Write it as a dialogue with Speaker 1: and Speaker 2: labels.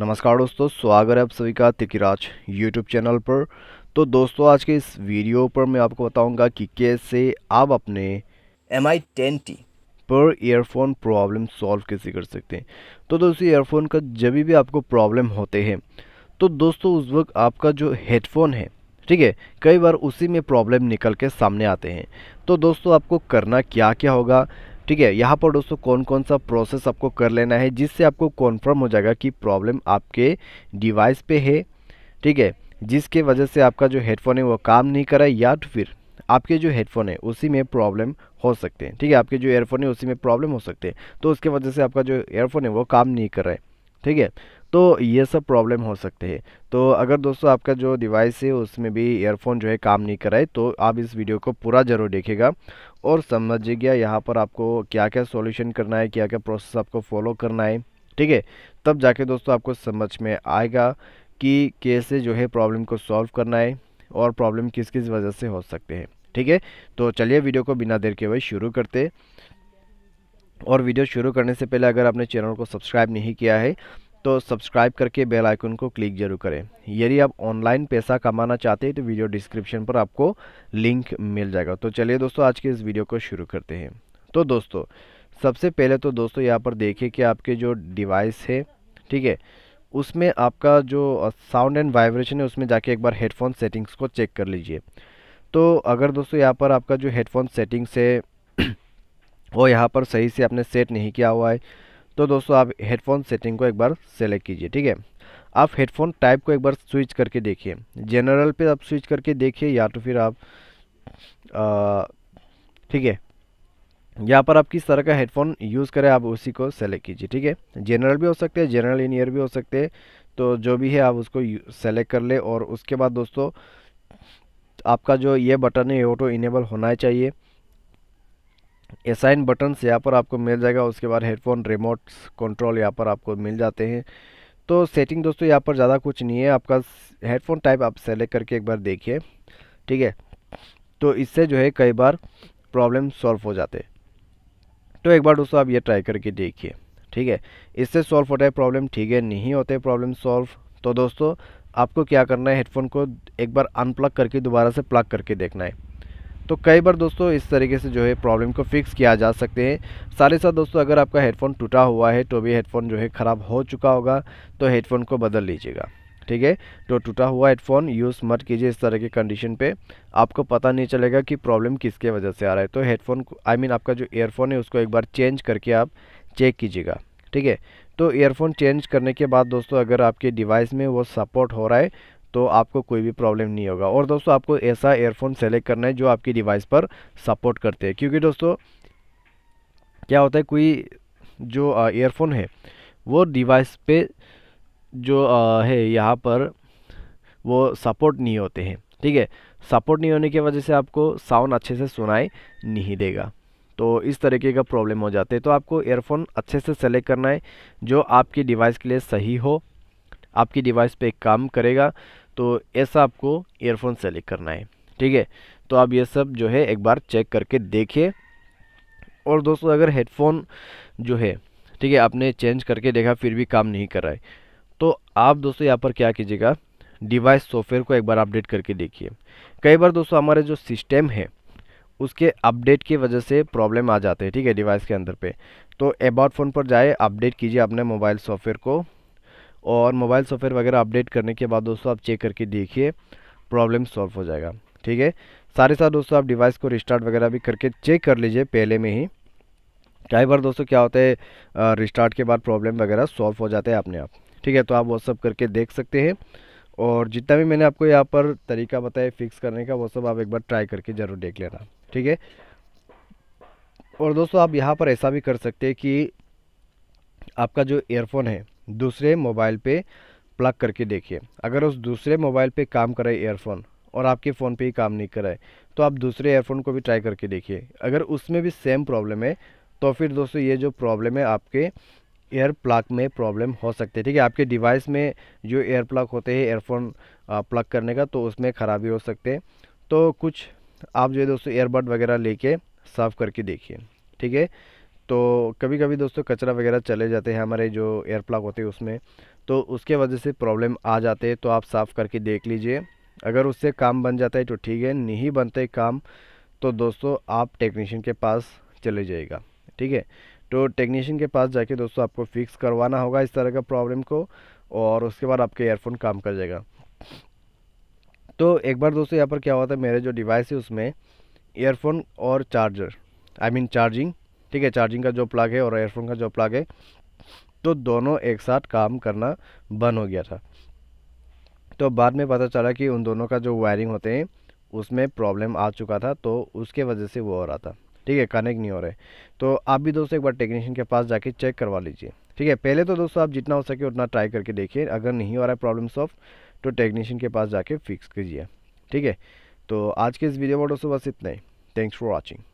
Speaker 1: नमस्कार दोस्तों स्वागत है आप सभी का तिकिराज यूट्यूब चैनल पर तो दोस्तों आज के इस वीडियो पर मैं आपको बताऊंगा कि कैसे आप अपने एम आई टेन टी पर ईयरफोन प्रॉब्लम सॉल्व कैसे कर सकते हैं तो दोस्तों ईयरफोन का जब भी आपको प्रॉब्लम होते हैं तो दोस्तों उस वक्त आपका जो हेडफोन है ठीक है कई बार उसी में प्रॉब्लम निकल के सामने आते हैं तो दोस्तों आपको करना क्या क्या होगा ठीक है यहाँ पर दोस्तों कौन कौन सा प्रोसेस आपको कर लेना है जिससे आपको कॉन्फर्म हो जाएगा कि प्रॉब्लम आपके डिवाइस पे है ठीक है जिसके वजह से आपका जो हेडफोन है वो काम नहीं करा या तो फिर आपके जो हेडफोन है उसी में प्रॉब्लम हो सकते हैं ठीक है आपके जो एयरफोन है उसी में प्रॉब्लम हो सकते हैं तो उसके वजह से आपका जो एयरफोन है वो काम नहीं कर रहा है ठीक है तो ये सब प्रॉब्लम हो सकते हैं तो अगर दोस्तों आपका जो डिवाइस है उसमें भी ईयरफोन जो है काम नहीं कराए तो आप इस वीडियो को पूरा ज़रूर देखेगा और समझिएगा यहाँ पर आपको क्या क्या सॉल्यूशन करना है क्या क्या प्रोसेस आपको फॉलो करना है ठीक है तब जाके दोस्तों आपको समझ में आएगा कि कैसे जो है प्रॉब्लम को सॉल्व करना है और प्रॉब्लम किस किस वजह से हो सकते हैं ठीक है तो चलिए वीडियो को बिना देर के वही शुरू करते और वीडियो शुरू करने से पहले अगर आपने चैनल को सब्सक्राइब नहीं किया है तो सब्सक्राइब करके बेल आइकन को क्लिक जरूर करें यदि आप ऑनलाइन पैसा कमाना चाहते हैं तो वीडियो डिस्क्रिप्शन पर आपको लिंक मिल जाएगा तो चलिए दोस्तों आज के इस वीडियो को शुरू करते हैं तो दोस्तों सबसे पहले तो दोस्तों यहाँ पर देखिए कि आपके जो डिवाइस है ठीक है उसमें आपका जो साउंड एंड वाइब्रेशन है उसमें जाके एक बार हेडफोन सेटिंग्स को चेक कर लीजिए तो अगर दोस्तों यहाँ पर आपका जो हेडफोन सेटिंग्स है वो यहाँ पर सही से आपने सेट नहीं किया हुआ है तो दोस्तों आप हेडफोन सेटिंग को एक बार सेलेक्ट कीजिए ठीक है आप हेडफोन टाइप को एक बार स्विच करके देखिए जनरल पे आप स्विच करके देखिए या तो फिर आप ठीक है यहाँ पर आप किस तरह का हेडफोन यूज़ करें आप उसी को सेलेक्ट कीजिए ठीक है जनरल भी हो सकते हैं जनरल इन ईयर भी हो सकते हैं तो जो भी है आप उसको सेलेक्ट कर ले और उसके बाद दोस्तों आपका जो ये बटन है ऑटो इनेबल होना चाहिए एसाइन बटन्स यहाँ पर आपको मिल जाएगा उसके बाद हेडफोन रिमोट कंट्रोल यहाँ पर आपको मिल जाते हैं तो सेटिंग दोस्तों यहाँ पर ज़्यादा कुछ नहीं है आपका हेडफोन टाइप आप सेलेक्ट करके एक बार देखिए ठीक है तो इससे जो है कई बार प्रॉब्लम सॉल्व हो जाते तो एक बार दोस्तों आप ये ट्राई करके देखिए ठीक है इससे सॉल्व होता है प्रॉब्लम ठीक है नहीं होते प्रॉब्लम सॉल्व तो दोस्तों आपको क्या करना है हेडफोन को एक बार अनप्लग करके दोबारा से प्लग करके देखना है तो कई बार दोस्तों इस तरीके से जो है प्रॉब्लम को फिक्स किया जा सकते हैं साथ ही साथ दोस्तों अगर आपका हेडफोन टूटा हुआ है तो भी हेडफोन जो है ख़राब हो चुका होगा तो हेडफोन को बदल लीजिएगा ठीक है तो टूटा हुआ हेडफोन यूज़ मत कीजिए इस तरह के कंडीशन पे आपको पता नहीं चलेगा कि प्रॉब्लम किसके वजह से आ रहा है तो हेडफोन आई मीन आपका जो ईयरफोन है उसको एक बार चेंज करके आप चेक कीजिएगा ठीक है तो ईयरफोन चेंज करने के बाद दोस्तों अगर आपके डिवाइस में वो सपोर्ट हो रहा है तो आपको कोई भी प्रॉब्लम नहीं होगा और दोस्तों आपको ऐसा एयरफोन सेलेक्ट करना है जो आपकी डिवाइस पर सपोर्ट करते हैं क्योंकि दोस्तों क्या होता है कोई जो एयरफोन है वो डिवाइस पे जो आ, है यहाँ पर वो सपोर्ट नहीं होते हैं ठीक है सपोर्ट नहीं होने की वजह से आपको साउंड अच्छे से सुनाई नहीं देगा तो इस तरीके का प्रॉब्लम हो जाते हैं तो आपको एयरफोन अच्छे से सेलेक्ट करना है जो आपकी डिवाइस के लिए सही हो आपकी डिवाइस पे काम करेगा तो ऐसा आपको ईयरफोन सेलेक्ट करना है ठीक है तो आप ये सब जो है एक बार चेक करके देखिए और दोस्तों अगर हेडफोन जो है ठीक है आपने चेंज करके देखा फिर भी काम नहीं कर रहा है तो आप दोस्तों यहाँ पर क्या कीजिएगा डिवाइस सॉफ्टवेयर को एक बार अपडेट करके देखिए कई बार दोस्तों हमारे जो सिस्टम है उसके अपडेट की वजह से प्रॉब्लम आ जाते हैं ठीक है डिवाइस के अंदर पे तो एबाउट फ़ोन पर जाए अपडेट कीजिए अपने मोबाइल सॉफ्टवेयर को और मोबाइल सॉफ्टवेयर वगैरह अपडेट करने के बाद दोस्तों आप चेक करके देखिए प्रॉब्लम सॉल्व हो जाएगा ठीक है सारे साथ दोस्तों आप डिवाइस को रिस्टार्ट वगैरह भी करके चेक कर लीजिए पहले में ही कई बार दोस्तों क्या होता है रिस्टार्ट के बाद प्रॉब्लम वगैरह सॉल्व हो जाते हैं अपने आप ठीक है तो आप व्हाट्सअप करके देख सकते हैं और जितना भी मैंने आपको यहाँ पर तरीका बताया फिक्स करने का वो सब आप एक बार ट्राई करके ज़रूर देख लेना ठीक है और दोस्तों आप यहाँ पर ऐसा भी कर सकते हैं कि आपका जो एयरफोन है दूसरे मोबाइल पे प्लग करके देखिए अगर उस दूसरे मोबाइल पे काम कर रहे एयरफोन और आपके फ़ोन पे ही काम नहीं कर रहा है तो आप दूसरे एयरफोन को भी ट्राई करके देखिए अगर उसमें भी सेम प्रॉब्लम है तो फिर दोस्तों ये जो प्रॉब्लम है आपके एयर प्लग में प्रॉब्लम हो सकती है ठीक है आपके डिवाइस में जो एयर प्लग होते हैं एयरफोन प्लग करने का तो उसमें ख़राबी हो सकते हैं तो कुछ आप जो है दोस्तों एयरबड वगैरह लेके साफ़ करके देखिए ठीक है तो कभी कभी दोस्तों कचरा वगैरह चले जाते हैं हमारे जो एयर प्लग होते हैं उसमें तो उसके वजह से प्रॉब्लम आ जाते हैं तो आप साफ़ करके देख लीजिए अगर उससे काम बन जाता है तो ठीक है नहीं बनते काम तो दोस्तों आप टेक्नीशियन के पास चले जाइएगा ठीक है तो टेक्नीशियन के पास जाके दोस्तों आपको फिक्स करवाना होगा इस तरह का प्रॉब्लम को और उसके बाद आपके एयरफोन काम कर जाएगा तो एक बार दोस्तों यहाँ पर क्या हुआ था मेरे जो डिवाइस है उसमें एयरफोन और charger I I mean mean charging ठीक है चार्जिंग का जो प्लग है और एयरफोन का जो प्लग है तो दोनों एक साथ काम करना बंद हो गया था तो बाद में पता चला कि उन दोनों का जो वायरिंग होते हैं उसमें प्रॉब्लम आ चुका था तो उसके वजह से वो हो रहा था ठीक है कनेक्ट नहीं हो रहे तो आप भी दोस्तों एक बार टेक्नीशियन के पास जाके चेक करवा लीजिए ठीक है पहले तो दोस्तों आप जितना हो सके उतना ट्राई करके देखिए अगर नहीं हो रहा है प्रॉब्लम सॉल्व तो टेक्नीशियन के पास जाके फिक्स कीजिए ठीक है तो आज के इस वीडियो में दोस्तों बस इतना ही थैंक्स फॉर वॉचिंग